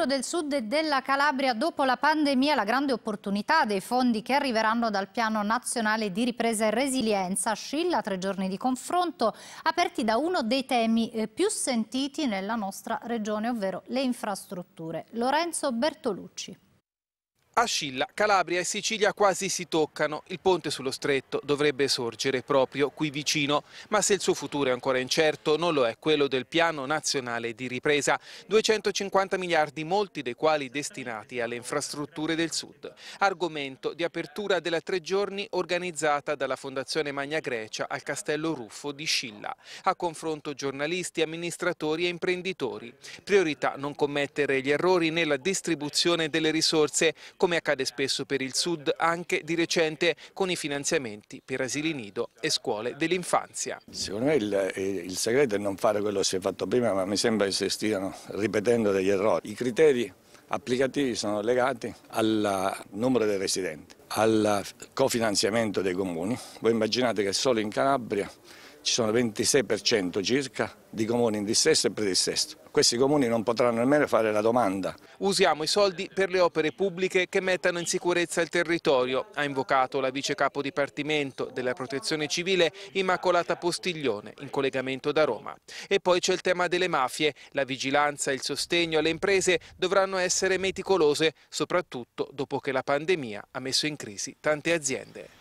futuro del sud e della Calabria dopo la pandemia, la grande opportunità dei fondi che arriveranno dal Piano Nazionale di Ripresa e Resilienza scilla tre giorni di confronto aperti da uno dei temi eh, più sentiti nella nostra regione, ovvero le infrastrutture. Lorenzo Bertolucci. A Scilla, Calabria e Sicilia quasi si toccano. Il ponte sullo stretto dovrebbe sorgere proprio qui vicino, ma se il suo futuro è ancora incerto, non lo è quello del piano nazionale di ripresa. 250 miliardi, molti dei quali destinati alle infrastrutture del Sud. Argomento di apertura della tre giorni organizzata dalla Fondazione Magna Grecia al Castello Ruffo di Scilla. A confronto giornalisti, amministratori e imprenditori. Priorità non commettere gli errori nella distribuzione delle risorse, come come accade spesso per il Sud anche di recente con i finanziamenti per asili nido e scuole dell'infanzia. Secondo me il, eh, il, segreto è non fare quello che si è fatto prima, ma mi sembra che si stiano ripetendo degli errori. I criteri applicativi sono legati al numero dei residenti, al cofinanziamento dei comuni. Voi immaginate che solo in Calabria ci sono 26% circa di comuni in dissesto e predissesto. Questi comuni non potranno nemmeno fare la domanda. Usiamo i soldi per le opere pubbliche che mettano in sicurezza il territorio, ha invocato la vice capo dipartimento della protezione civile Immacolata Postiglione in collegamento da Roma. E poi c'è il tema delle mafie. La vigilanza e il sostegno alle imprese dovranno essere meticolose, soprattutto dopo che la pandemia ha messo in crisi tante aziende.